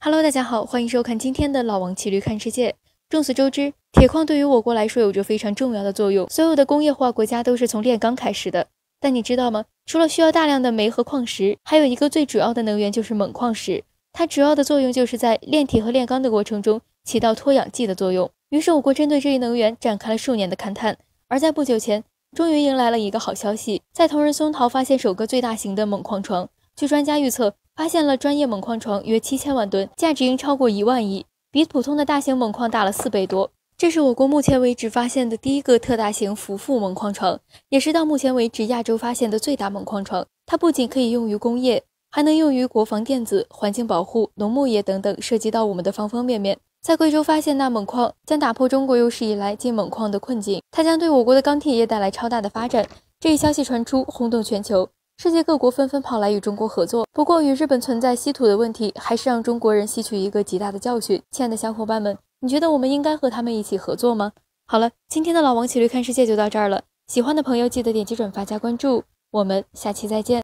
Hello，大家好，欢迎收看今天的老王骑驴看世界。众所周知，铁矿对于我国来说有着非常重要的作用。所有的工业化国家都是从炼钢开始的。但你知道吗？除了需要大量的煤和矿石，还有一个最主要的能源就是锰矿石。它主要的作用就是在炼铁和炼钢的过程中起到脱氧剂的作用。于是，我国针对这一能源展开了数年的勘探。而在不久前，终于迎来了一个好消息，在同仁松桃发现首个最大型的锰矿床。据专家预测，发现了专业锰矿床约七千万吨，价值应超过一万亿，比普通的大型锰矿大了四倍多。这是我国目前为止发现的第一个特大型浮覆锰矿床，也是到目前为止亚洲发现的最大锰矿床。它不仅可以用于工业，还能用于国防、电子、环境保护、农牧业等等，涉及到我们的方方面面。在贵州发现钠锰矿，将打破中国有史以来进锰矿的困境。它将对我国的钢铁业带来超大的发展。这一消息传出，轰动全球，世界各国纷纷跑来与中国合作。不过，与日本存在稀土的问题，还是让中国人吸取一个极大的教训。亲爱的小伙伴们，你觉得我们应该和他们一起合作吗？好了，今天的老王骑驴看世界就到这儿了。喜欢的朋友记得点击转发加关注，我们下期再见。